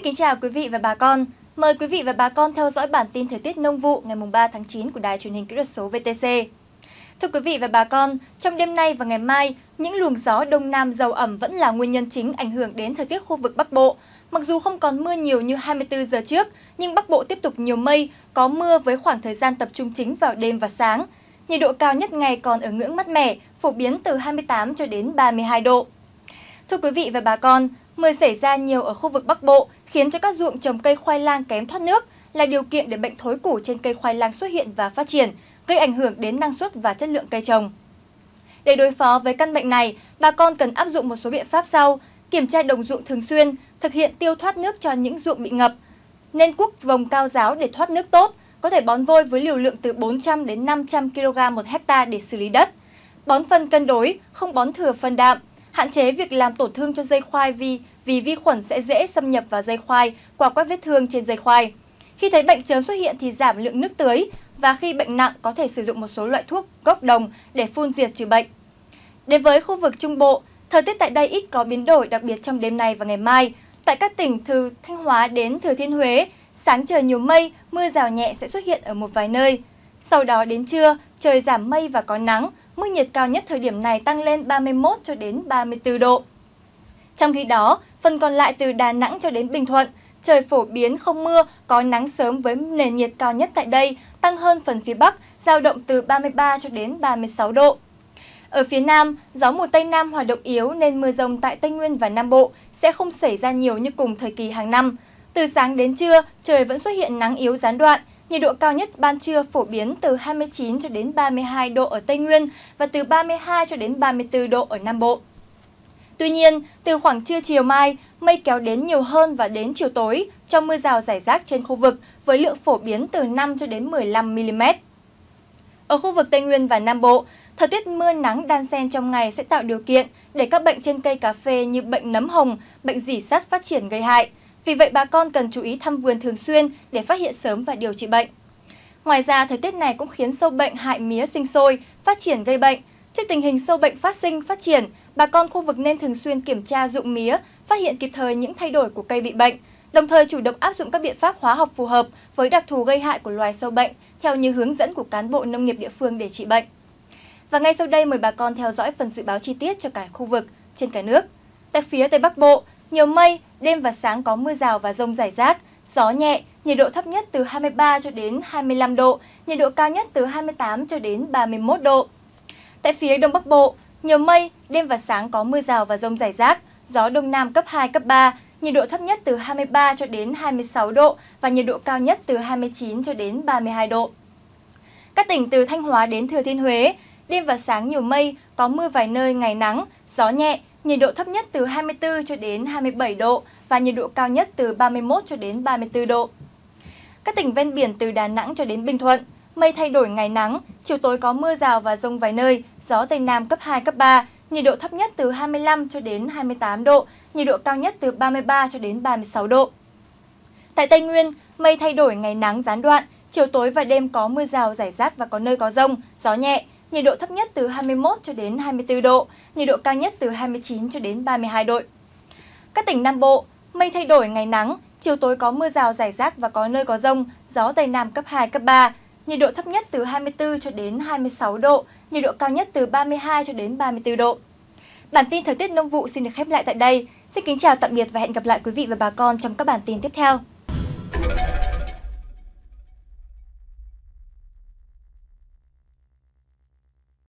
Xin kính chào quý vị và bà con. Mời quý vị và bà con theo dõi bản tin thời tiết nông vụ ngày 3 tháng 9 của Đài truyền hình kỹ thuật số VTC. Thưa quý vị và bà con, trong đêm nay và ngày mai, những luồng gió đông nam giàu ẩm vẫn là nguyên nhân chính ảnh hưởng đến thời tiết khu vực Bắc Bộ. Mặc dù không còn mưa nhiều như 24 giờ trước, nhưng Bắc Bộ tiếp tục nhiều mây, có mưa với khoảng thời gian tập trung chính vào đêm và sáng. Nhiệt độ cao nhất ngày còn ở ngưỡng mát mẻ, phổ biến từ 28 cho đến 32 độ. Thưa quý vị và bà con, mưa xảy ra nhiều ở khu vực Bắc Bộ khiến cho các ruộng trồng cây khoai lang kém thoát nước là điều kiện để bệnh thối củ trên cây khoai lang xuất hiện và phát triển, gây ảnh hưởng đến năng suất và chất lượng cây trồng. Để đối phó với căn bệnh này, bà con cần áp dụng một số biện pháp sau: kiểm tra đồng ruộng thường xuyên, thực hiện tiêu thoát nước cho những ruộng bị ngập, nên cuốc vòng cao giáo để thoát nước tốt, có thể bón vôi với liều lượng từ 400 đến 500 kg một hecta để xử lý đất. Bón phân cân đối, không bón thừa phân đạm, Hạn chế việc làm tổn thương cho dây khoai vì vì vi khuẩn sẽ dễ xâm nhập vào dây khoai qua các vết thương trên dây khoai. Khi thấy bệnh chớm xuất hiện thì giảm lượng nước tưới và khi bệnh nặng có thể sử dụng một số loại thuốc gốc đồng để phun diệt trừ bệnh. Đến với khu vực Trung Bộ, thời tiết tại đây ít có biến đổi đặc biệt trong đêm nay và ngày mai. Tại các tỉnh từ Thanh Hóa đến Thừa Thiên Huế, sáng trời nhiều mây, mưa rào nhẹ sẽ xuất hiện ở một vài nơi. Sau đó đến trưa, trời giảm mây và có nắng, mức nhiệt cao nhất thời điểm này tăng lên 31 cho đến 34 độ. Trong khi đó, phần còn lại từ Đà Nẵng cho đến Bình Thuận, trời phổ biến không mưa, có nắng sớm với nền nhiệt cao nhất tại đây, tăng hơn phần phía Bắc, giao động từ 33 cho đến 36 độ. Ở phía Nam, gió mùa Tây Nam hoạt động yếu nên mưa rông tại Tây Nguyên và Nam Bộ sẽ không xảy ra nhiều như cùng thời kỳ hàng năm. Từ sáng đến trưa, trời vẫn xuất hiện nắng yếu gián đoạn, Nhiệt độ cao nhất ban trưa phổ biến từ 29 cho đến 32 độ ở Tây Nguyên và từ 32 cho đến 34 độ ở Nam Bộ. Tuy nhiên, từ khoảng trưa chiều mai, mây kéo đến nhiều hơn và đến chiều tối cho mưa rào rải rác trên khu vực với lượng phổ biến từ 5 cho đến 15 mm. Ở khu vực Tây Nguyên và Nam Bộ, thời tiết mưa nắng đan xen trong ngày sẽ tạo điều kiện để các bệnh trên cây cà phê như bệnh nấm hồng, bệnh dỉ sắt phát triển gây hại – vì vậy bà con cần chú ý thăm vườn thường xuyên để phát hiện sớm và điều trị bệnh. Ngoài ra, thời tiết này cũng khiến sâu bệnh hại mía sinh sôi, phát triển gây bệnh. Trước tình hình sâu bệnh phát sinh, phát triển, bà con khu vực nên thường xuyên kiểm tra ruộng mía, phát hiện kịp thời những thay đổi của cây bị bệnh, đồng thời chủ động áp dụng các biện pháp hóa học phù hợp với đặc thù gây hại của loài sâu bệnh theo như hướng dẫn của cán bộ nông nghiệp địa phương để trị bệnh. Và ngay sau đây mời bà con theo dõi phần dự báo chi tiết cho cả khu vực trên cả nước. Tại phía Tây Bắc Bộ, nhiều mây, đêm và sáng có mưa rào và rông rải rác, gió nhẹ, nhiệt độ thấp nhất từ 23 cho đến 25 độ, nhiệt độ cao nhất từ 28 cho đến 31 độ. Tại phía Đông Bắc Bộ, nhiều mây, đêm và sáng có mưa rào và rông rải rác, gió Đông Nam cấp 2, cấp 3, nhiệt độ thấp nhất từ 23 cho đến 26 độ và nhiệt độ cao nhất từ 29 cho đến 32 độ. Các tỉnh từ Thanh Hóa đến Thừa Thiên Huế, đêm và sáng nhiều mây, có mưa vài nơi, ngày nắng, gió nhẹ, nhiệt độ thấp nhất từ 24 cho đến 27 độ và nhiệt độ cao nhất từ 31 cho đến 34 độ. Các tỉnh ven biển từ Đà Nẵng cho đến Bình Thuận, mây thay đổi ngày nắng, chiều tối có mưa rào và rông vài nơi, gió Tây Nam cấp 2, cấp 3, nhiệt độ thấp nhất từ 25 cho đến 28 độ, nhiệt độ cao nhất từ 33 cho đến 36 độ. Tại Tây Nguyên, mây thay đổi ngày nắng gián đoạn, chiều tối và đêm có mưa rào rải rác và có nơi có rông, gió nhẹ, nhiệt độ thấp nhất từ 21 cho đến 24 độ, nhiệt độ cao nhất từ 29 cho đến 32 độ. Các tỉnh Nam Bộ, mây thay đổi ngày nắng, chiều tối có mưa rào rải rác và có nơi có rông, gió Tây Nam cấp 2, cấp 3, nhiệt độ thấp nhất từ 24 cho đến 26 độ, nhiệt độ cao nhất từ 32 cho đến 34 độ. Bản tin thời tiết nông vụ xin được khép lại tại đây. Xin kính chào tạm biệt và hẹn gặp lại quý vị và bà con trong các bản tin tiếp theo.